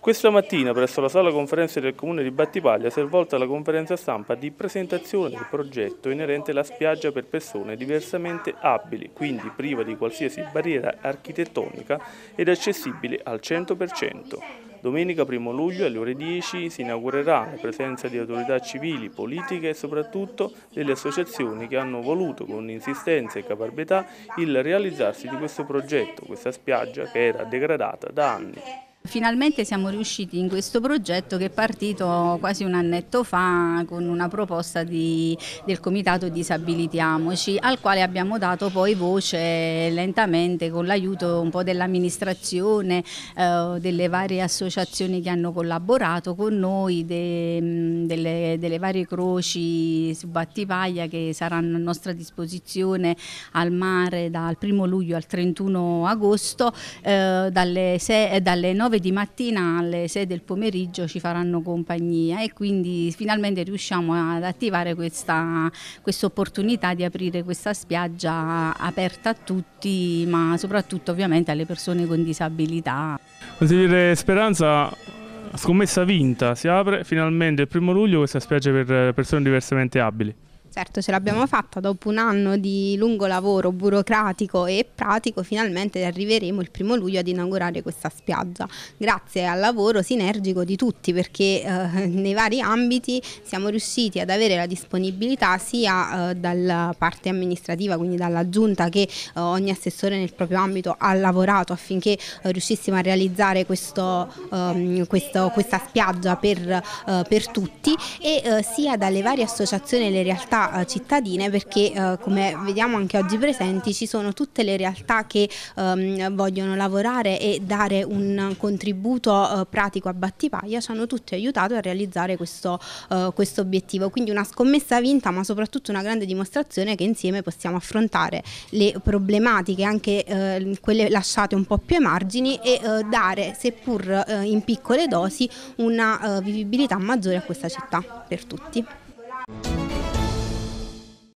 Questa mattina presso la sala conferenze del Comune di Battipaglia si è svolta la conferenza stampa di presentazione del progetto inerente alla spiaggia per persone diversamente abili, quindi priva di qualsiasi barriera architettonica ed accessibile al 100%. Domenica 1 luglio alle ore 10 si inaugurerà la presenza di autorità civili, politiche e soprattutto delle associazioni che hanno voluto con insistenza e caparbietà il realizzarsi di questo progetto, questa spiaggia che era degradata da anni. Finalmente siamo riusciti in questo progetto che è partito quasi un annetto fa con una proposta di, del comitato Disabilitiamoci al quale abbiamo dato poi voce lentamente con l'aiuto un po' dell'amministrazione, eh, delle varie associazioni che hanno collaborato con noi, de, mm, delle, delle, varie croci su Battipaglia che saranno a nostra disposizione al mare dal 1 luglio al 31 agosto, eh, dalle, 6, eh, dalle 9 9 di mattina alle 6 del pomeriggio ci faranno compagnia e quindi finalmente riusciamo ad attivare questa opportunità di aprire questa spiaggia aperta a tutti ma soprattutto ovviamente alle persone con disabilità. Consigliere Speranza, scommessa vinta, si apre finalmente il primo luglio questa spiaggia per persone diversamente abili. Certo, ce l'abbiamo fatta, dopo un anno di lungo lavoro burocratico e pratico finalmente arriveremo il primo luglio ad inaugurare questa spiaggia, grazie al lavoro sinergico di tutti perché eh, nei vari ambiti siamo riusciti ad avere la disponibilità sia eh, dalla parte amministrativa, quindi dalla giunta che eh, ogni assessore nel proprio ambito ha lavorato affinché eh, riuscissimo a realizzare questo, ehm, questo, questa spiaggia per, eh, per tutti e eh, sia dalle varie associazioni e le realtà eh, cittadine perché eh, come vediamo anche oggi presenti ci sono tutte le realtà che ehm, vogliono lavorare e dare un contributo eh, pratico a Battipaglia ci hanno tutti aiutato a realizzare questo, questo obiettivo, quindi una scommessa vinta ma soprattutto una grande dimostrazione che insieme possiamo affrontare le problematiche anche quelle lasciate un po' più ai margini e dare seppur in piccole dosi una vivibilità maggiore a questa città per tutti.